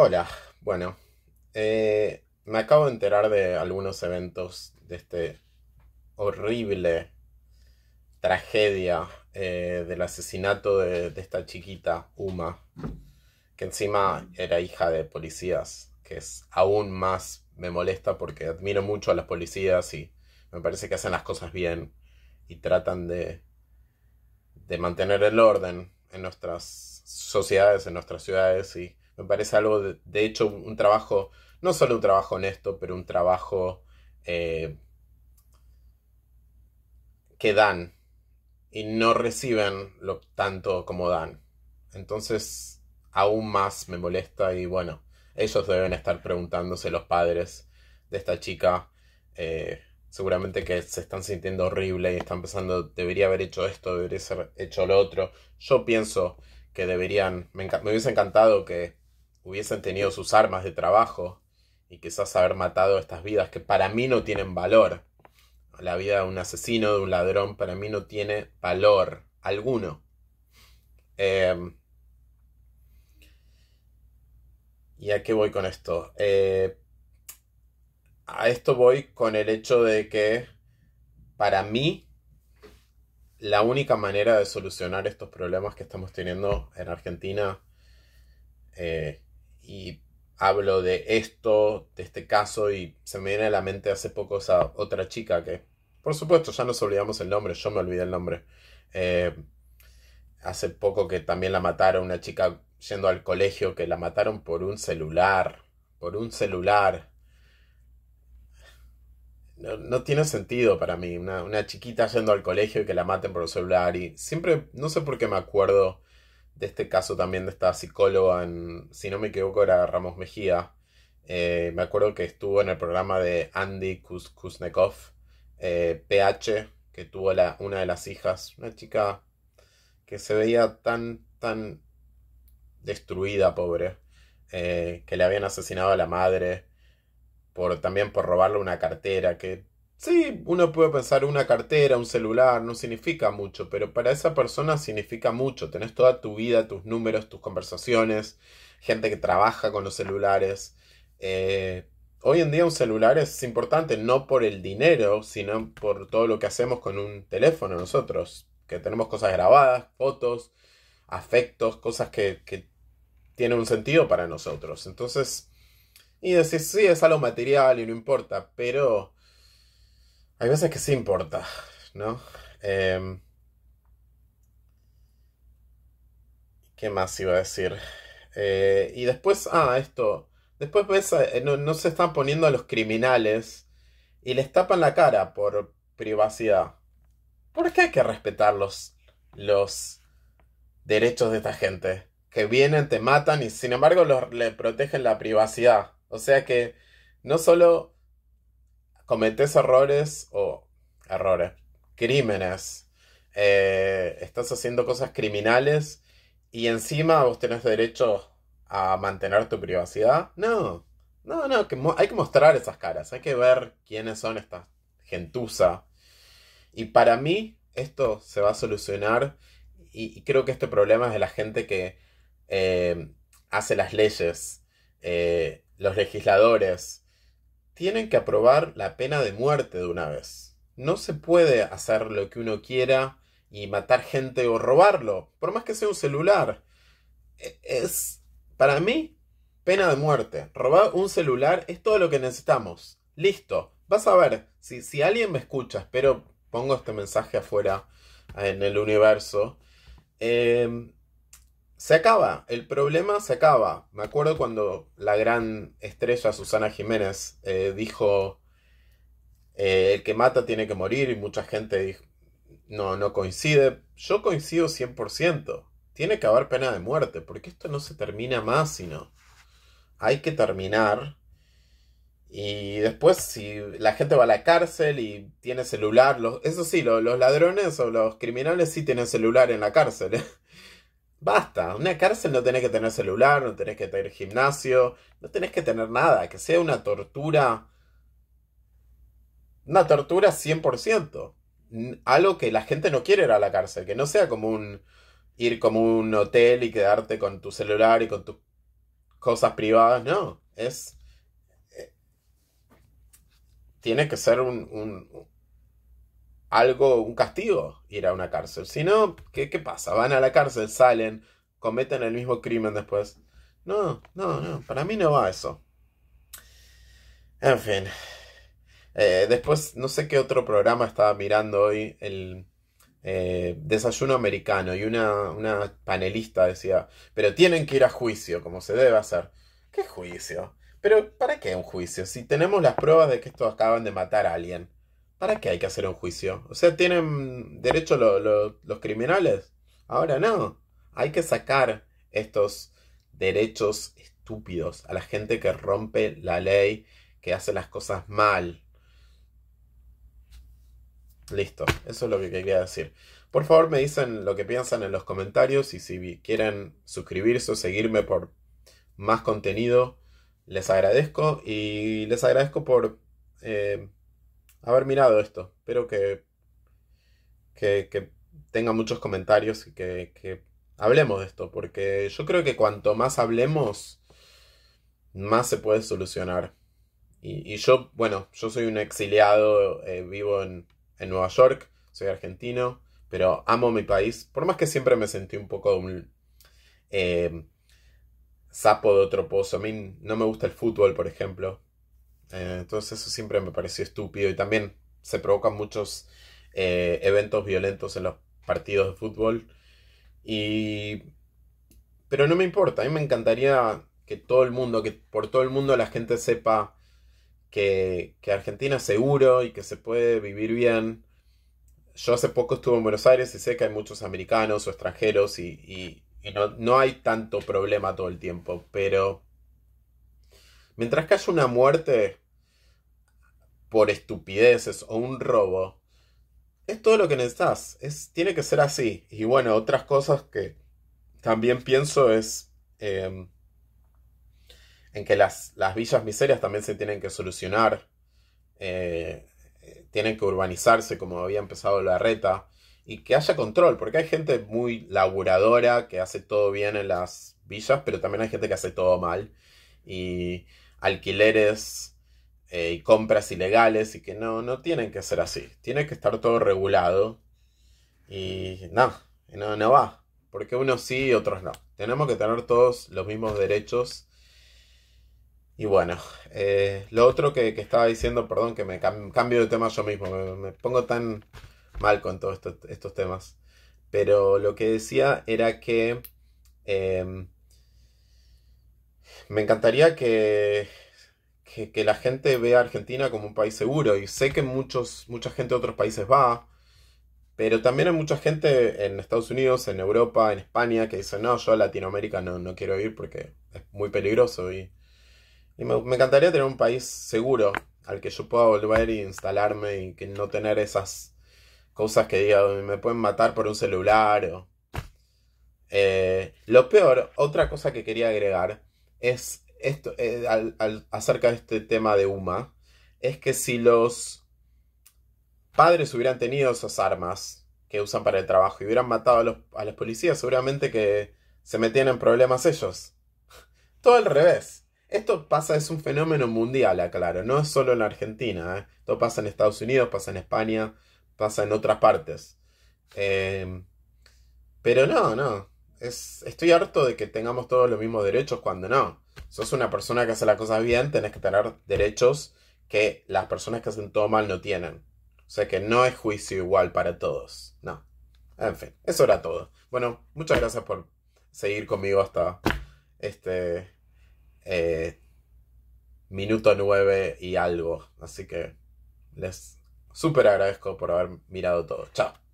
Hola, bueno, eh, me acabo de enterar de algunos eventos de este horrible tragedia eh, del asesinato de, de, esta chiquita, Uma, que encima era hija de policías, que es aún más me molesta porque admiro mucho a las policías y me parece que hacen las cosas bien y tratan de, de mantener el orden en nuestras sociedades, en nuestras ciudades y me parece algo, de, hecho, un, trabajo, no solo un trabajo honesto, pero un trabajo eh, que dan y no reciben lo tanto como dan. Entonces, aún más me molesta y bueno, ellos deben estar preguntándose los padres de esta chica. Eh, seguramente que se están sintiendo horrible y están pensando, debería haber hecho esto, debería haber hecho lo otro. Yo pienso que deberían, me hubiese encantado que hubiesen tenido sus armas de trabajo y quizás haber matado estas vidas que para mí no tienen valor. La vida de un asesino, de un ladrón, para mí no tiene valor alguno. Em, ¿Y a qué voy con esto? Eh, a esto voy con el hecho de que para mí la única manera de solucionar estos problemas que estamos teniendo en Argentina eh, y hablo de esto, de este caso, y se me viene a la mente hace poco esa otra chica que, por supuesto, ya nos olvidamos el nombre, yo me olvidé el nombre. Eh, hace poco que también la mataron, una chica yendo al colegio, que la mataron por un celular, por un celular. No, tiene sentido para mí, una, una chiquita yendo al colegio y que la maten por un celular. Y siempre, no sé por qué me acuerdo de este caso también de esta psicóloga, en, si no me equivoco era Ramos Mejía. Eh, me acuerdo que estuvo en el programa de Andy Kuznekov, PH, eh, que tuvo una de las hijas, una chica que se veía tan, tan destruida, pobre, eh, que le habían asesinado a la madre, por, también por robarle una cartera, que Sí, uno puede pensar una cartera, un celular, no significa mucho, pero para esa persona significa mucho. Tenés toda tu vida, tus números, tus conversaciones, gente que trabaja con los celulares. Eh, hoy en día un celular es importante no por el dinero, sino por todo lo que hacemos con un teléfono nosotros, que tenemos cosas grabadas, fotos, afectos, cosas que, que tienen un sentido para nosotros. Entonces, y decir sí, es algo material y no importa, pero hay veces que sí importa, ¿no? Em, ¿Qué más iba a decir? Eh, y después, ah, esto. Después ves, eh, no, se están poniendo a los criminales y les tapan la cara por privacidad. ¿Por qué hay que respetar los, derechos de esta gente? Que vienen, te matan y sin embargo le protegen la privacidad. O sea que no solo cometes errores o errores, crímenes, eh, estás haciendo cosas criminales y encima vos tenés derecho a mantener tu privacidad. No, no, no, hay que mostrar esas caras, hay que ver quiénes son estas gentuza. Y para mí esto se va a solucionar y, creo que este problema es de la gente que eh, hace las leyes, eh, los legisladores, tienen que aprobar la pena de muerte de una vez. No se puede hacer lo que uno quiera y matar gente o robarlo, por más que sea un celular. E-, es, para mí, pena de muerte. Robar un celular es todo lo que necesitamos. Listo. Vas a ver, si, si alguien me escucha, espero pongo este mensaje afuera en el universo. Eh, se acaba, el problema se acaba. Me acuerdo cuando la gran estrella Susana Jiménez eh, dijo, eh, el que mata tiene que morir y mucha gente dijo, no, no coincide. Yo coincido 100%. Tiene que haber pena de muerte, porque esto no se termina más, sino hay que terminar. Y después si la gente va a la cárcel y tiene celular, eso sí, los, los ladrones o los criminales sí tienen celular en la cárcel. ¿eh? Basta, una cárcel no tenés que tener celular, no tenés que tener gimnasio, no tenés que tener nada, que sea una tortura. Una tortura 100%. Algo que la gente no quiere ir a la cárcel, que no sea como un. ir como un hotel y quedarte con tu celular y con tus cosas privadas, no. Es. Tienes eh, tiene que ser un algo, un castigo, ir a una cárcel. Si no, ¿qué, pasa? Van a la cárcel, salen, cometen el mismo crimen después. No, no, no, para mí no va eso. En fin. Eh, después, no sé qué otro programa estaba mirando hoy, el eh, Desayuno Americano, y una, una panelista decía, pero tienen que ir a juicio, como se debe hacer. ¿Qué juicio? Pero, ¿para qué un juicio? Si tenemos las pruebas de que estos acaban de matar a alguien. ¿Para qué hay que hacer un juicio? O sea, ¿tienen derecho los criminales? Ahora no. Hay que sacar estos derechos estúpidos a la gente que rompe la ley, que hace las cosas mal. Listo, eso es lo que quería decir. Por favor, me dicen lo que piensan en los comentarios y si quieren suscribirse o seguirme por más contenido, les agradezco y les agradezco por eh, haber mirado esto. Espero que, que, tenga muchos comentarios y que, hablemos de esto, porque yo creo que cuanto más hablemos, más se puede solucionar. Y, yo, bueno, yo soy un exiliado, eh, vivo en, Nueva York, soy argentino, pero amo mi país, por más que siempre me sentí un poco un eh, sapo de otro pozo. A mí no me gusta el fútbol, por ejemplo. Eh, entonces eso siempre me pareció estúpido y también se provocan muchos eh, eventos violentos en los partidos de fútbol. Y... Pero no me importa, a mí me encantaría que todo el mundo, que por todo el mundo la gente sepa que, Argentina es seguro y que se puede vivir bien. Yo hace poco estuve en Buenos Aires y sé que hay muchos americanos o extranjeros y, no, no hay tanto problema todo el tiempo, pero Mientras que haya una muerte por estupideces o un robo, es todo lo que necesitas. Es, tiene que ser así. Y bueno, otras cosas que también pienso es em, en que las, villas miserias también se tienen que solucionar. Eh, tienen que urbanizarse como había empezado la reta y que haya control, porque hay gente muy laburadora que hace todo bien en las villas, pero también hay gente que hace todo mal. Y alquileres eh, y compras ilegales y que no, no tienen que ser así. Tiene que estar todo regulado y no, no, va. Porque unos sí y otros no. Tenemos que tener todos los mismos derechos. Y bueno, eh, lo otro que, estaba diciendo, perdón, que me cambio de tema yo mismo, me, pongo tan mal con todos estos temas. Pero lo que decía era que eh, me encantaría que, que, la gente vea a Argentina como un país seguro y sé que muchos, mucha gente de otros países va, pero también hay mucha gente en Estados Unidos, en Europa, en España que dice, no, yo a Latinoamérica no, quiero ir porque es muy peligroso y, me, encantaría tener un país seguro al que yo pueda volver y instalarme y que no tener esas cosas que diga, me pueden matar por un celular eh, lo peor, otra cosa que quería agregar, es esto, eh, acerca de este tema de Uma, es que si los padres hubieran tenido esas armas que usan para el trabajo y hubieran matado a los, policías, seguramente que se metían en problemas ellos. Todo al revés. Esto pasa, es un fenómeno mundial, aclaro, no es solo en Argentina. ¿eh? Esto pasa en Estados Unidos, pasa en España, pasa en otras partes. Eh, pero no, no estoy harto de que tengamos todos los mismos derechos cuando no. Sos una persona que hace las cosas bien, tenés que tener derechos que las personas que hacen todo mal no tienen. O sea que no es juicio igual para todos. No. En fin, eso era todo. Bueno, muchas gracias por seguir conmigo hasta este eh, minuto nueve y algo. Así que les súper agradezco por haber mirado todo. Chao.